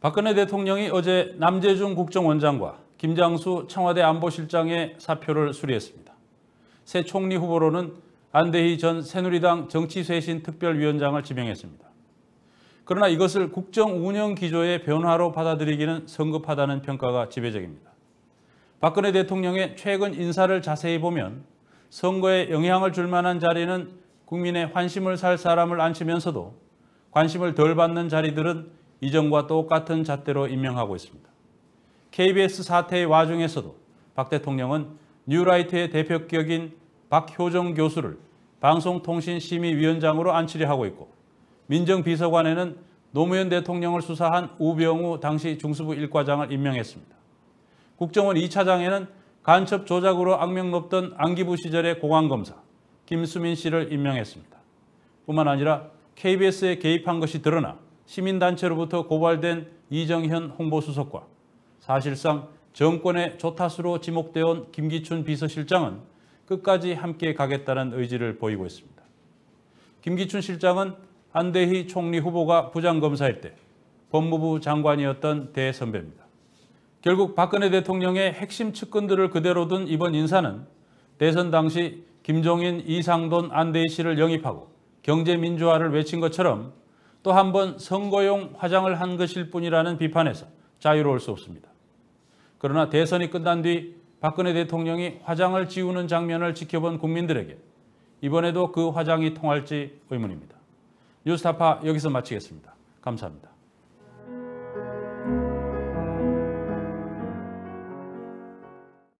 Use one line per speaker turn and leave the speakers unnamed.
박근혜 대통령이 어제 남재준 국정원장과 김장수 청와대 안보실장의 사표를 수리했습니다. 새 총리 후보로는 안대희 전 새누리당 정치쇄신 특별위원장을 지명했습니다. 그러나 이것을 국정 운영 기조의 변화로 받아들이기는 성급하다는 평가가 지배적입니다. 박근혜 대통령의 최근 인사를 자세히 보면 선거에 영향을 줄 만한 자리는 국민의 환심을 살 사람을 앉히면서도 관심을 덜 받는 자리들은 이전과 똑같은 잣대로 임명하고 있습니다. KBS 사태의 와중에서도 박 대통령은 뉴라이트의 대표격인 박효정 교수를 방송통신심의위원장으로 안치려 하고 있고 민정비서관에는 노무현 대통령을 수사한 우병우 당시 중수부 1과장을 임명했습니다. 국정원 2차장에는 간첩 조작으로 악명 높던 안기부 시절의 공안검사 김수민 씨를 임명했습니다. 뿐만 아니라 KBS에 개입한 것이 드러나 시민단체로부터 고발된 이정현 홍보수석과 사실상 정권의 조타수로 지목되어 온 김기춘 비서실장은 끝까지 함께 가겠다는 의지를 보이고 있습니다. 김기춘 실장은 안대희 총리 후보가 부장검사일 때 법무부 장관이었던 대선배입니다. 결국 박근혜 대통령의 핵심 측근들을 그대로 둔 이번 인사는 대선 당시 김종인, 이상돈, 안대희 씨를 영입하고 경제민주화를 외친 것처럼 또한번 선거용 화장을 한 것일 뿐이라는 비판에서 자유로울 수 없습니다. 그러나 대선이 끝난 뒤 박근혜 대통령이 화장을 지우는 장면을 지켜본 국민들에게 이번에도 그 화장이 통할지 의문입니다. 뉴스타파 여기서 마치겠습니다. 감사합니다.